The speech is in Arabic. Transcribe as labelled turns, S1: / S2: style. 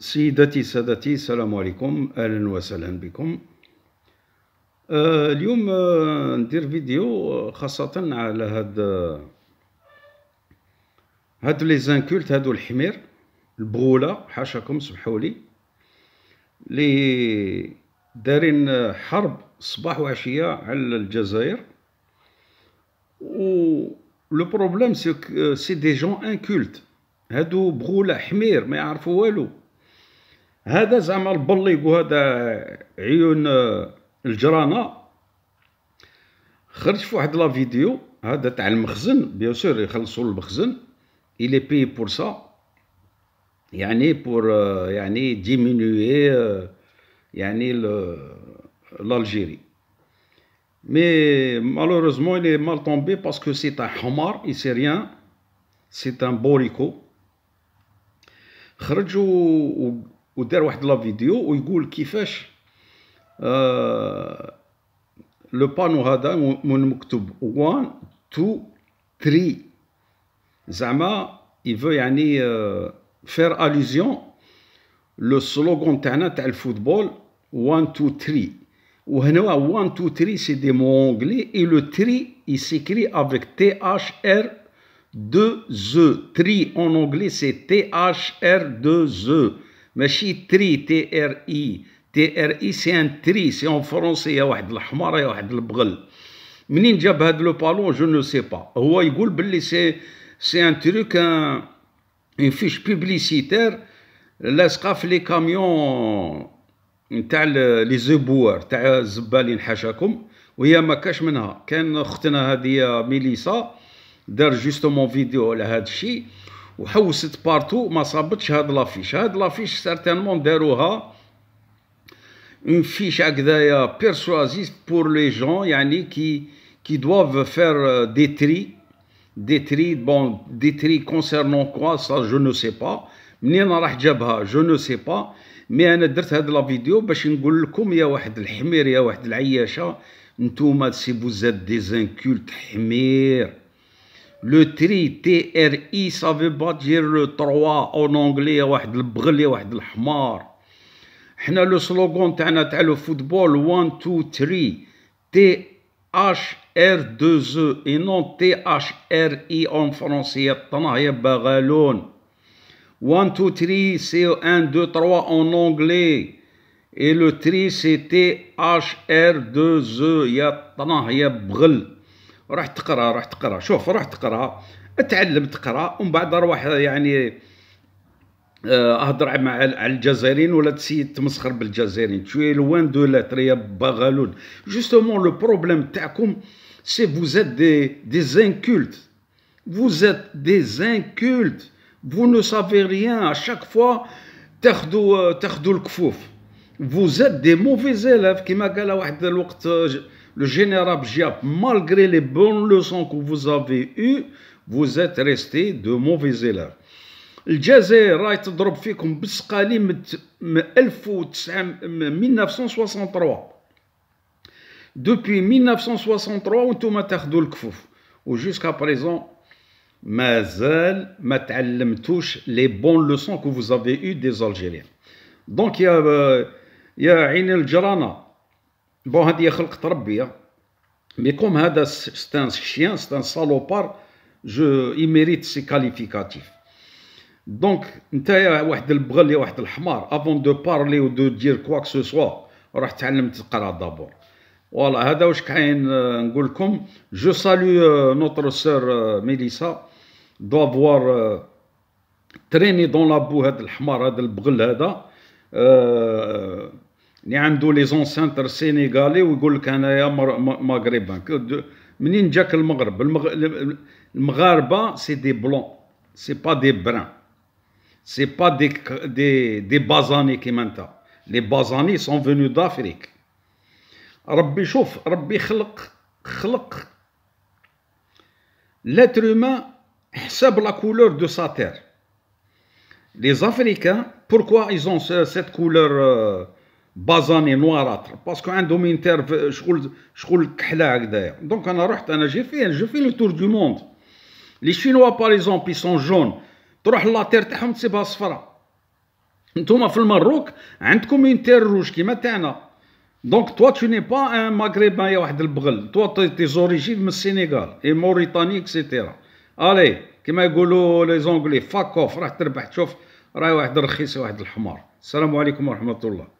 S1: سيدتي سادتي السلام عليكم اهلا وسهلا بكم آه، اليوم آه، ندير فيديو آه، خاصة على هاد هاد لي زانكولت هادو الحمير البغولة حاشاكم سمحوا لي لي دارين حرب صباح وعشية على الجزائر و لو بروبليم سي دي جون انكولت هادو بغولة حمير ما يعرفوا والو هذا زعما البليق وهذا عيون الجرانه خرج في واحد لا فيديو هذا تاع المخزن بيان سور يخلصوا المخزن الي بي بور سا يعني بور يعني ديمينوي يعني لالجيري مي مالوروزمون الي مال طومبي باسكو سي تاع حمار اي سي ريان سي تاع بوريكو un il a fait une vidéo et il dit comment le panneau mon m'écrit 1 2 3 Zama, il veut faire allusion le slogan de la le football 1 2 3 et 1 2 3 c'est des mots anglais et le 3 il s'écrit avec t h r 2 z 3 en anglais c'est t h r 2 z e. ماشي تري تي ار اي تي ار اي سي ان تري سي اون فرونسي يا واحد الحمار يا واحد البغل منين جاب هاد لو بالون جو نو سي با هو يقول باللي سي سي ان تروك ان اون فيش بوبليسيتير لاصقه في لي كاميون نتاع لي زبوار تاع الزبالين حاشاكم وهي ما كاش منها كان اختنا هذه ميليسا دار جوستومون فيديو على هذا الشيء وحوست بارتو ما صابتش هاد لافيش هاد لافيش سارتانمون داروها اون فيش هكذايا بيرسوازيف بور لي جون يعني كي كي دواف فير دي تري دي تري بون دي تري كونسيرنون كوا سا جو نو سي با منين راح جابها جو نو سي با مي انا درت هاد لا فيديو باش نقول لكم يا واحد الحمير يا واحد العياشه نتوما سي بوزات دي زانكولت حمير le tri, T-R-I, ça veut pas dire le 3 en anglais, un brûlé, un الحمار. Hna le slogan t'ana le football, 1, 2, 3, T-H-R-2-E, et non T-H-R-I en français, t'anahye bagalon. 1, 2, 3, c'est 1, 2, 3 en anglais, et le tri, c'est T-H-R-2-E, e, t'anahye bagalon. روح تقرا روح تقرا شوف روح تقرا اتعلم تقرا ومن بعد روح يعني آه، اهضر مع على الجزائريين ولا تسيد تمسخر بالجزائريين شوي لوان دو لا يا باغالون جوستومون لو بروبليم تاعكم سي فو ات دي دي زانكولت فو ات دي زانكولت فو نو سافي ريان شاك فوا تاخدو تاخدو الكفوف فو ات دي موفيز الاف كيما قال واحد الوقت Le général Abjap, malgré les bonnes leçons que vous avez eues, vous êtes resté de mauvais élèves. Le 1963. Depuis 1963, vous ou jusqu'à présent, mais elle, me touche les bonnes leçons que vous avez eues des Algériens. Donc il y a une euh, بون هادي خلقت ربي مي كوم هذا ستان شيان ستان سالوبار جو يميريت سي كاليفيكاتيف دونك نتايا واحد البغل يا واحد الحمار افون دو بارلي و دو دير كواك سو سوا روح تعلم تقرا دابور فوالا هذا واش كاين آه، نقول لكم جو سالو نوتر سور ميليسا دو افوار تريني دون لابو هذا الحمار هذا البغل هذا آه، les ancêtres sénégalais ou les qu'ils maghrébins. Qu'est-ce que le Maghreb c'est des blancs. Ce n'est pas des bruns. Ce n'est pas des basanis qui mentent. Les basanis sont venus d'Afrique. L'être humain est la couleur de sa terre. Les Africains, pourquoi ils ont cette couleur euh, بازاني نواراتر باسكو عندهم انتر شغل شغل كحله هكذايا دونك انا رحت انا جي في جي في لو تور دو موند لي شينوا باغ بي سون جون تروح تير تاعهم تسيبها صفراء نتوما في المغرب عندكم انتر روج كيما تاعنا دونك توا تو ني با ان مغرب يا واحد البغل توا تي زوريجين من السنغال اي موريتاني اكسيتيرا الي كيما يقولوا لي زونغلي فاك اوف راح تربح تشوف راهي واحد رخيص واحد الحمار السلام عليكم ورحمه الله